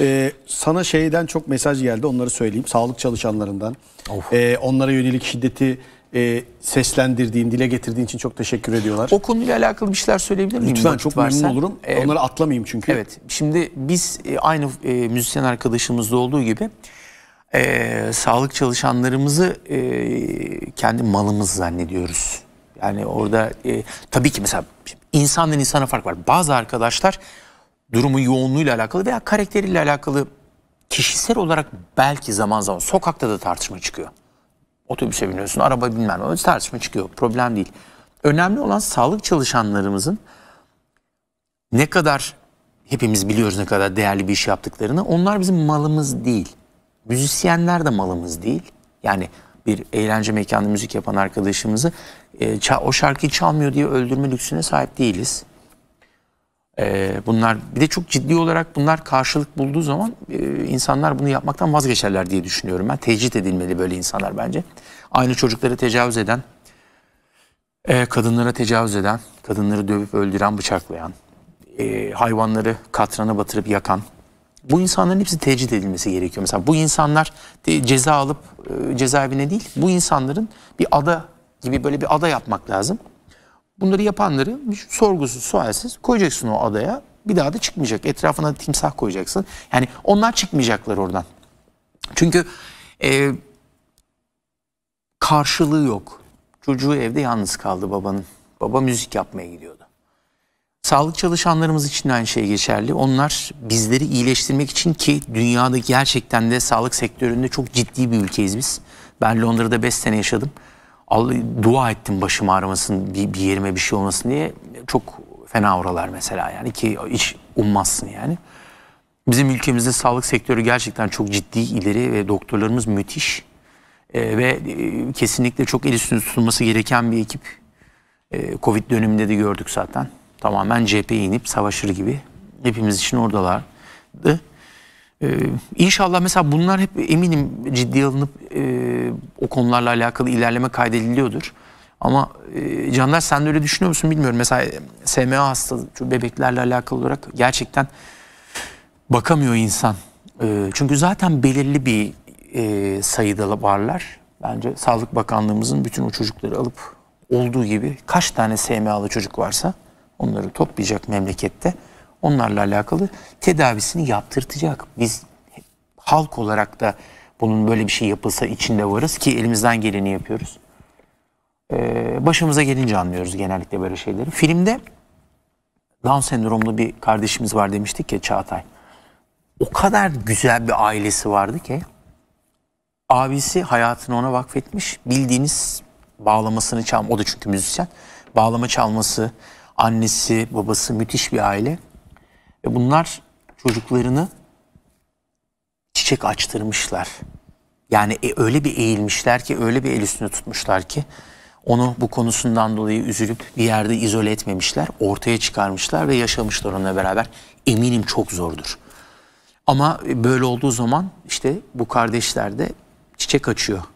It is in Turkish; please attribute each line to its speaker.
Speaker 1: Ee, sana şeyden çok mesaj geldi onları söyleyeyim. Sağlık çalışanlarından. Ee, onlara yönelik şiddeti e, seslendirdiğin, dile getirdiğin için çok teşekkür ediyorlar. O konuyla alakalı bir şeyler söyleyebilir miyim? Lütfen çok varsa? memnun olurum. Ee, Onları atlamayayım çünkü. Evet. Şimdi biz e, aynı e, müzisyen arkadaşımızda olduğu gibi e, sağlık çalışanlarımızı e, kendi malımız zannediyoruz. Yani orada e, tabii ki mesela insandan insana fark var. Bazı arkadaşlar durumun yoğunluğuyla alakalı veya karakteriyle alakalı kişisel olarak belki zaman zaman sokakta da tartışma çıkıyor. Otobüse biniyorsun, araba bilmem ne tartışma çıkıyor. Problem değil. Önemli olan sağlık çalışanlarımızın ne kadar hepimiz biliyoruz ne kadar değerli bir iş yaptıklarını. Onlar bizim malımız değil. Müzisyenler de malımız değil. Yani bir eğlence mekanı müzik yapan arkadaşımızı e, o şarkıyı çalmıyor diye öldürme lüksüne sahip değiliz. Ee, bunlar bir de çok ciddi olarak bunlar karşılık bulduğu zaman e, insanlar bunu yapmaktan vazgeçerler diye düşünüyorum ben. Tecrit edilmeli böyle insanlar bence. Aynı çocuklara tecavüz eden, e, kadınlara tecavüz eden, kadınları dövüp öldüren, bıçaklayan, e, hayvanları katrana batırıp yakan bu insanların hepsi tecrit edilmesi gerekiyor. Mesela bu insanlar ceza alıp e, cezaevine değil, bu insanların bir ada gibi böyle bir ada yapmak lazım. Bunları yapanları sorgusuz sualsiz koyacaksın o adaya. Bir daha da çıkmayacak. Etrafına da timsah koyacaksın. Yani onlar çıkmayacaklar oradan. Çünkü e, karşılığı yok. Çocuğu evde yalnız kaldı babanın. Baba müzik yapmaya gidiyordu. Sağlık çalışanlarımız için aynı şey geçerli. Onlar bizleri iyileştirmek için ki dünyada gerçekten de sağlık sektöründe çok ciddi bir ülkeyiz biz. Ben Londra'da 5 sene yaşadım dua ettim başım ağrımasın bir, bir yerime bir şey olmasın diye çok fena oralar mesela yani ki hiç ummazsın yani. Bizim ülkemizde sağlık sektörü gerçekten çok ciddi ileri ve doktorlarımız müthiş e, ve e, kesinlikle çok el üstünde tutulması gereken bir ekip. E, Covid döneminde de gördük zaten tamamen cepheye inip savaşır gibi hepimiz için oradalardı. Ee, inşallah mesela bunlar hep eminim ciddi alınıp e, o konularla alakalı ilerleme kaydediliyordur. Ama e, Candaş sen de öyle düşünüyor musun bilmiyorum. Mesela e, SMA hastalığı şu bebeklerle alakalı olarak gerçekten bakamıyor insan. E, çünkü zaten belirli bir e, sayıda varlar. Bence Sağlık Bakanlığımızın bütün o çocukları alıp olduğu gibi kaç tane SMA'lı çocuk varsa onları toplayacak memlekette. Onlarla alakalı tedavisini yaptırtacak. Biz halk olarak da bunun böyle bir şey yapılsa içinde varız ki elimizden geleni yapıyoruz. Ee, başımıza gelince anlıyoruz genellikle böyle şeyleri. Filmde Down sendromlu bir kardeşimiz var demiştik ya Çağatay. O kadar güzel bir ailesi vardı ki abisi hayatını ona vakfetmiş. Bildiğiniz bağlamasını çalma, o da çünkü müzisyen. Bağlama çalması, annesi, babası müthiş bir aile. Ve bunlar çocuklarını çiçek açtırmışlar. Yani e, öyle bir eğilmişler ki, öyle bir el üstüne tutmuşlar ki onu bu konusundan dolayı üzülüp bir yerde izole etmemişler. Ortaya çıkarmışlar ve yaşamışlar onunla beraber. Eminim çok zordur. Ama e, böyle olduğu zaman işte bu kardeşler de çiçek açıyor.